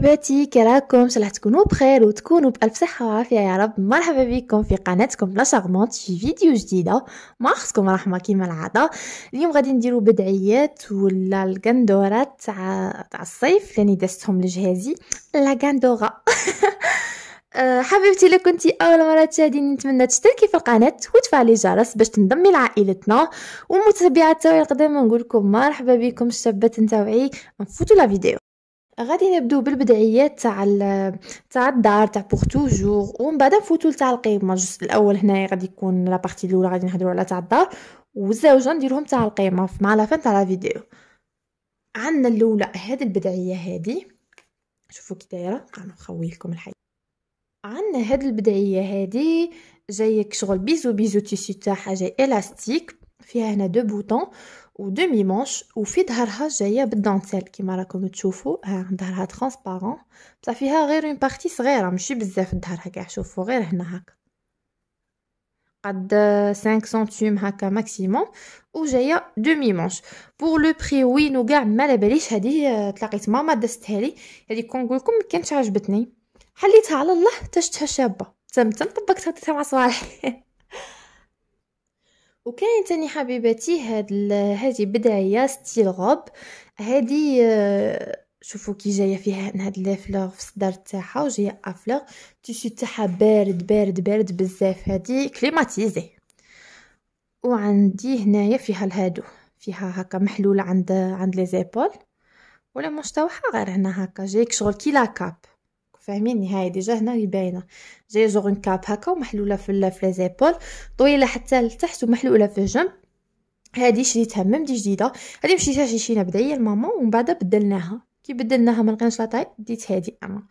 حبيباتي كراكم صلاح تكونوا بخير وتكونوا بألف صحة وعافية يا رب مرحبا بكم في قناتكم لا شارمونت في فيديو جديدة ما خصكم رحمة كيما العادة اليوم غادي نديرو بدعيات ولا القندورات تاع تاع الصيف لاني دستهم لجهازي لا قندورة حبيبتي لو كنتي اول مره تشاهديني نتمنى تشتركي في القناه وتفعلي الجرس باش تنضمي لعائلتنا ومتابعه تاوي القدامى نقول لكم مرحبا بكم الشابات نتاوعي نفوتوا لا فيديو غادي نبداو بالبدعيات تاع تاع الدار تاع بوغ توجور ومن بعد نفوتو تاع القيمه الجزء الاول هنايا غادي يكون لا بارتي الاولى غادي نهضروا على تاع الدار والزوجه نديرهم تاع القيمه مع لا فان تاع لا فيديو عندنا الاولى هذه البدعيه هذه شوفوا كي دايره نخوي لكم الحي عندنا هاد البدعيه هادي جايك شغل بيزو بيزو تيسي تاعها جاي الاستيك فيها هنا دو بوطون دو ميمونش في ظهرها جايه بالدانتيل كيما راكم تشوفوا ها ظهرها ترونسبارون بصح فيها غير اون بارتي صغيره ماشي بزاف ظهرها كاع شوفوا غير هنا هكا قد 5 سنتيم هكا ماكسيموم وجايه دو ميمونش بور لو بري وينو كاع ما باليش هذه آه، تلاقيت ماما دستها لي هذه كون نقول لكم عجبتني حليتها على الله تشتها شابه تمتم طبقتها مع صوالحي وكاين تاني حبيباتي هاد ال... هذه بدايه ستيل غوب هادي آه، شوفوا كي جايه فيها هاد لي فلوغ في الصدر تاعها وجايه افلور تيشي تاعها بارد بارد بارد بزاف هادي كليماتيزي وعندي هنايا فيها الهادو فيها هكا محلوله عند عند لي زيبول ولا مش غير هنا هكا جايك شغل كي لا كاب فاهمين هاي ديجا هنا باينه جايه جوغ اون كاب هكا ومحلوله في في زيبول طويله حتى لتحت ومحلوله في الجنب هادي شريتها ميم جديده هادي مشيتها شي شينا بدعيه لماما ومن بعد بدلناها كي بدلناها ما لقيناش لاطاي ديت هادي انا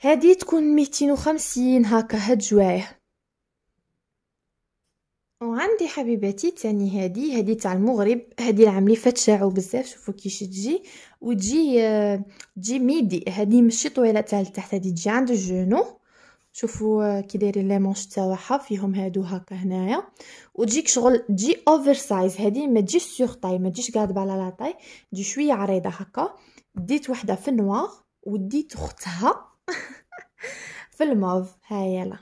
هادي تكون 250 هكا هاد جوايه وعندي حبيباتي تاني يعني هادي هادي تاع المغرب هادي العام اللي فات شاعو بزاف شوفوا كيش تجي وتجي آه، تجي ميدي هادي مشي طويله تاع لتحت هادي تجي عند الجنو شوفوا آه، كي دايرين لي مونش تاعها فيهم هادو هكا هنايا وتجيك شغل تجي اوفر سايز هادي ما تجيش سور طاي ما تجيش قاعده على لا طاي تجي شويه عريضه هكا ديت وحده في النوار وديت اختها في الموف هاي يلا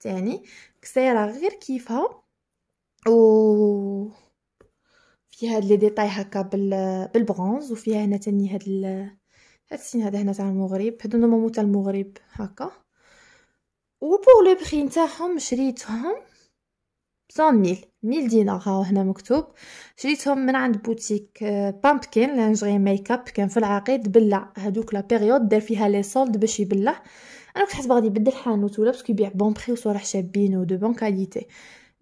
تاني كسيره غير كيفها و فيها هاد لي ديطاي هكا بال بالبرونز وفيها هنا تاني هاد ال... هاد السين هذا هنا تاع المغرب هادو نورمالمون تاع المغرب هكا بوغ لو بري نتاعهم شريتهم بصون ميل ميل دينار هاو هنا مكتوب شريتهم من عند بوتيك بامبكين آه، لانجري ميك اب كان في العقيد بلع هادوك لا بيريود دار فيها لي سولد باش يبلع انا كنت حاسه غادي يبدل حانوت ولا باسكو يبيع بون بري وصوالح شابين ودو بون كاليتي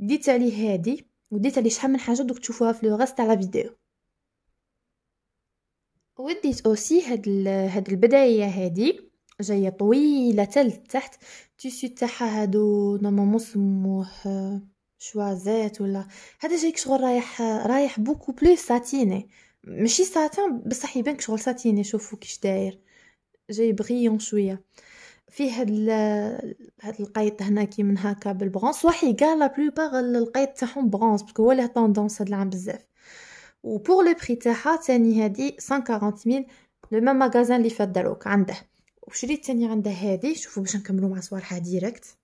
ديت عليه هادي وديت عليه شحال من حاجه دوك تشوفوها في لو غاست تاع لا فيديو وديت اوسي هاد هاد البدايه هادي جايه طويله للتحت تيسي تاعها هادو نورمالمون سموه شوازات ولا هذا جايك شغل رايح رايح بوكو بلو ساتيني ماشي ساتان بصح يبانك شغل ساتيني شوفو كيش داير جاي بغيون شويه فيه هاد هاد القيط هنا كي من هكا بالبرونز وحي كاع لا بلوبار القيط تاعهم برونز باسكو هو له طوندونس هاد العام بزاف و بور لو بري تاعها تاني هادي 140000 لو ميم ماغازان لي فات داروك عنده وشريت تاني عنده هادي شوفوا باش نكملو مع صوالحها ديريكت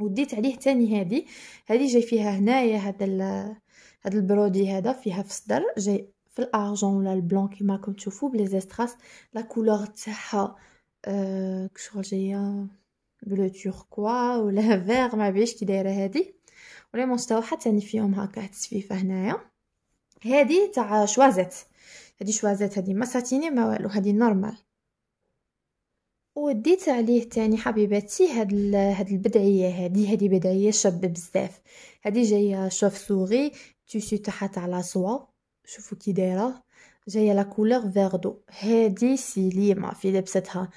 وديت عليه تاني هادي هادي جاي فيها هنايا هذا هذا البرودي هذا فيها في الصدر جاي في الارجون ولا البلون كيما راكم تشوفوا بلي زيستراس لا كولور تاعها كشغل جايه بلو توركوا ولا فيغ ما بعيش كي دايره هذه ولا مستوى حتى يعني فيهم هكا تسفيفه هنايا هذه تاع شوازات هذه شوازات هذه ما ساتيني ما والو هذه نورمال وديت عليه تاني حبيباتي هاد هاد البدعيه هادي هادي بدعيه شابه بزاف هادي جايه شوف سوغي تيسي تاعها تاع لاصوا شوفوا كي دايره جايه لا كولور فيردو هادي سليمه في لبستها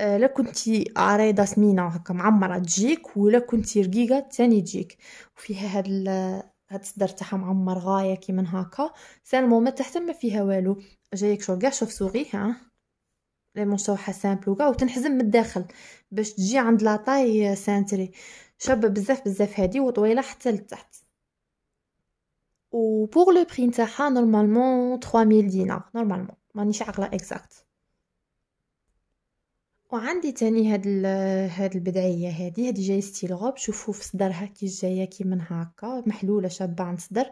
آه، لا كنتي عريضه سمينه هكا معمره تجيك ولا كنتي رقيقه تاني تجيك وفيها هاد هاد الصدر تاعها معمر غايه كي من هكا سالمو ما تحت ما فيها والو جايك شوف كاع شوف سوغي ها لي مونشوحه سامبل وكاع وتنحزم من الداخل باش تجي عند لاطاي سانتري شابه بزاف بزاف هادي وطويله حتى لتحت بوغ لو بري نتاعها نورمالمون 3000 دينار نورمالمون مانيش عاقله اكزاكت وعندي تاني هاد هاد البدعيه هادي هادي جاي ستيل غوب شوفوا في صدرها كي جايه كي من هكا محلوله شابه عن صدر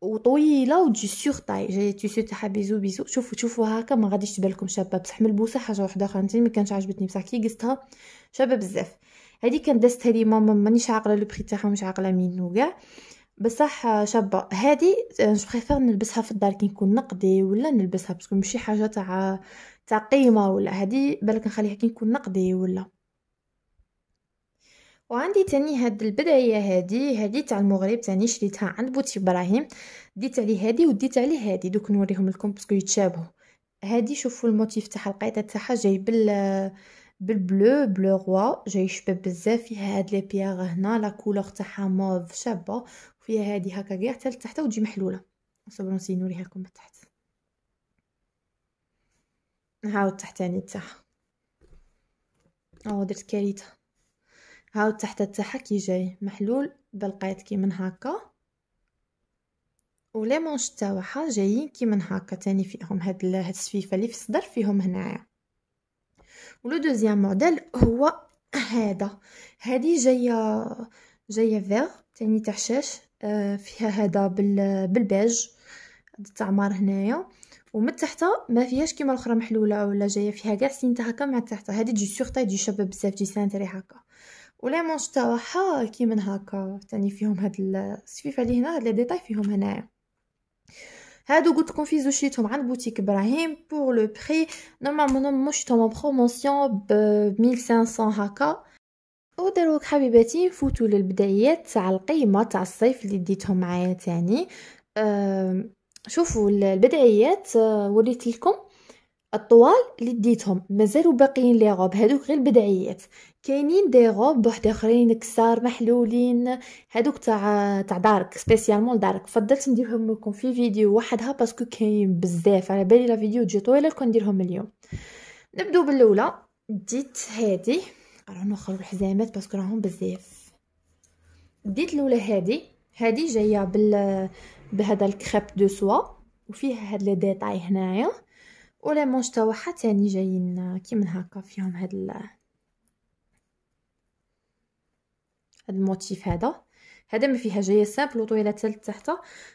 وطويله ودي سيغ طاي جايه تيسو تاعها بيزو بيزو شوفوا شوفوا هكا ما غاديش تبان لكم شابه بصح من البوسه حاجه وحده اخرى ما كانش عجبتني بصح كي قستها شابه بزاف هادي كان دازت هادي ماما مانيش عاقله لو بري تاعها مش عاقله منو كاع بصح شابه هذه جو بريفير نلبسها في الدار كي نكون نقدي ولا نلبسها باسكو ماشي حاجه تاع تاع قيمه ولا هذه بالك نخليها كي نكون نقدي ولا وعندي تاني هاد البداية هادي هادي تاع المغرب تاني شريتها عند بوتي ابراهيم ديت عليه هادي وديت عليه هادي دوك نوريهم لكم باسكو يتشابهوا هادي شوفوا الموتيف تاعها القيطه تاعها جاي بال بالبلو بلو روا جاي شباب بزاف فيها هاد لي بيغ هنا لا كولور تاعها موف شابه وفيها هادي هكا كاع حتى لتحت وتجي محلوله صبروا نسي نوريها لكم من تحت نعاود تحت تاعها او درت كاريته هاو تحت يعني تاعها كي جاي محلول بلقيت كي من هكا ولا مونش تاعها جايين كي من هكا تاني فيهم هاد هاد السفيفه اللي في الصدر فيهم هنايا ولو دوزيام موديل هو هذا هادي جايه جايه فيغ تاني تاع شاش آه، فيها هذا بالبيج التعمار هنايا ومن تحت ما فيهاش كيما الاخرى محلوله ولا جايه فيها كاع سينتا هكا مع تحت هذه دي سورتا دي شباب بزاف تجي سانتري هكا ولا مونش تاعها كيما هكا تاني فيهم هاد السفيف عليه هنا هاد لي ديتاي فيهم هنايا هادو قلت لكم في شريتهم عند بوتيك ابراهيم بور لو بري نورمالمون مو شريتهم اون بروموسيون ب 1500 هكا ودروك حبيباتي نفوتو للبدايات تاع القيمه تاع الصيف اللي ديتهم معايا تاني شوفوا البدايات آه، وريت لكم الطوال اللي ديتهم مازالوا باقيين لي غوب هذوك غير البدعيات كاينين دي غوب بوحد اخرين كسار محلولين هذوك تاع تاع دارك سبيسيالمون دارك فضلت نديرهم لكم في فيديو وحدها باسكو كاين بزاف على بالي لا فيديو تجي طويله كون نديرهم اليوم نبداو بالاولى ديت هذه راهم وخروا الحزامات باسكو راهم بزاف ديت الاولى هادي هادي جايه بال بهذا الكريب دو سوا وفيها هاد لي ديتاي هنايا ولا مونش تاعها تاني جايين كي من هكا فيهم هاد ال... هاد الموتيف هذا هذا ما فيها جايه سامبل وطويله حتى لتحت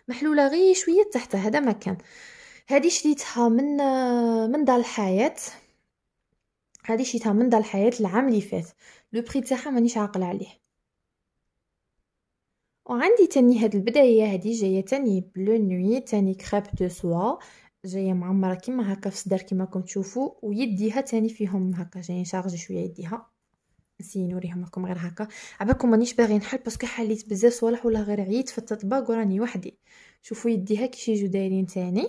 محلوله غير شويه تحت هذا ما كان هادي شريتها من من دار الحياه هذه شيتها من دار الحياة العام اللي فات لو بري تاعها مانيش عاقل عليه وعندي تاني هاد البدايه هادي جايه تاني بلو نوي تاني كريب دو سوا جايه معمره كيما هكا في الصدر كيما راكم تشوفو ويديها تاني فيهم هكا جاية شارجي شويه يديها نسي نوريهم لكم غير هكا عباكم مانيش باغي نحل باسكو حليت بزاف صوالح ولا غير عييت في التطباق وراني وحدي شوفوا يديها كيش جو دايرين تاني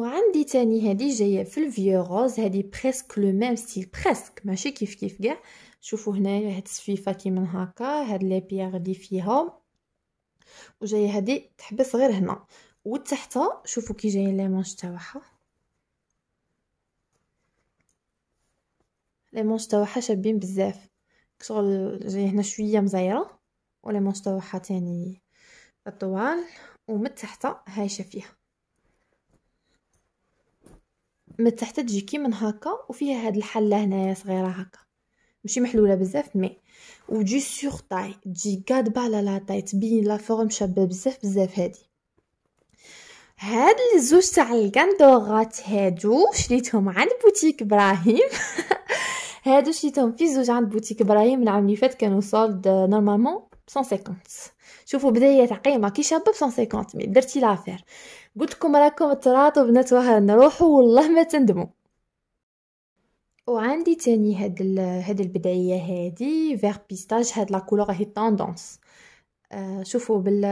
وعندي تاني هذه جايه في الفيو روز هذه بريسك لو ميم ستيل بريسك ماشي كيف كيف كاع شوفوا هنايا هاد السفيفه من هكا هاد لي بيغ اللي فيهم وجايه هادي تحبس غير هنا وتحتها شوفوا كي جايه لي مونش تاعها لي مونش تاعها شابين بزاف شغل جاي هنا شويه مزايره ولي مونش تاعها تاني طوال ومن تحتها هايشه فيها من تحت تجي كي من هكا وفيها هاد الحله هنايا صغيره هكا ماشي محلوله بزاف مي وجي سيغ طاي تجي قادبه على لا طاي تبين لا فورم شابه بزاف بزاف هادي هاد الزوج تاع الكندوغات هادو شريتهم عند بوتيك ابراهيم هادو شريتهم في زوج عند بوتيك ابراهيم العام اللي فات كانوا سولد نورمالمون 150 شوفوا بدايه قيمة كي شابه ب 150 مي درتي لافير قلت لكم راكم تراطوا بنات وهان نروحوا والله ما تندموا وعندي تاني هاد ال... هاد البدايه هادي فيغ بيستاج هاد لا كولور هي طوندونس آه شوفوا بال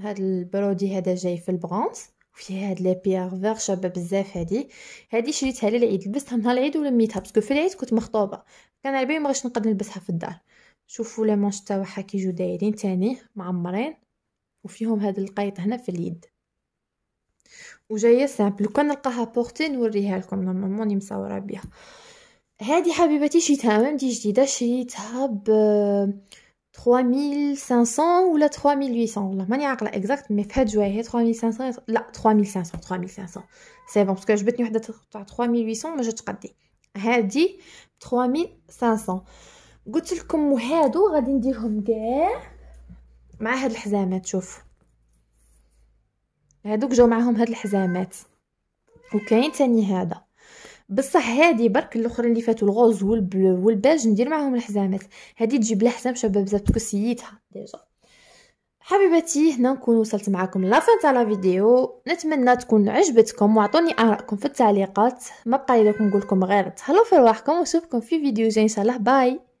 هاد البرودي هذا جاي في البرونز وفي هاد لي بيير فيغ شابه بزاف هادي هادي شريتها للعيد لبستها نهار العيد ولميتها باسكو في العيد كنت مخطوبه كان على بالي مغاش نقدر نلبسها في الدار شوفوا لي مونش تاعها كيجو دايرين تاني معمرين وفيهم هاد القيط هنا في اليد وجايه سامبل كان نلقاها بورتي نوريها لكم نورمالمون راني مصوره بها هادي حبيبتي شريتها دي جديده شريتها ب 3500 ولا 3800 والله ماني عاقله اكزاكت مي فهاد هاد جوايه 3500 لا 3500 3500 سي بون باسكو عجبتني وحده تاع 3800 ما جاتش قدي هادي 3500 قلت لكم وهادو غادي نديرهم كاع مع هاد الحزامات شوف هادوك جاو معاهم هاد الحزامات وكاين تاني هذا بصح هادي برك الاخرين اللي فاتوا الغوز والبلو والباج ندير معاهم الحزامات هادي تجيب لها حزام شباب بزاف باسكو ديجا حبيباتي هنا نكون وصلت معكم لافان تاع لا فيديو نتمنى تكون عجبتكم واعطوني ارائكم في التعليقات ما بقى لكم نقول لكم غير تهلاو في رواحكم واشوفكم في فيديو جاي ان شاء الله باي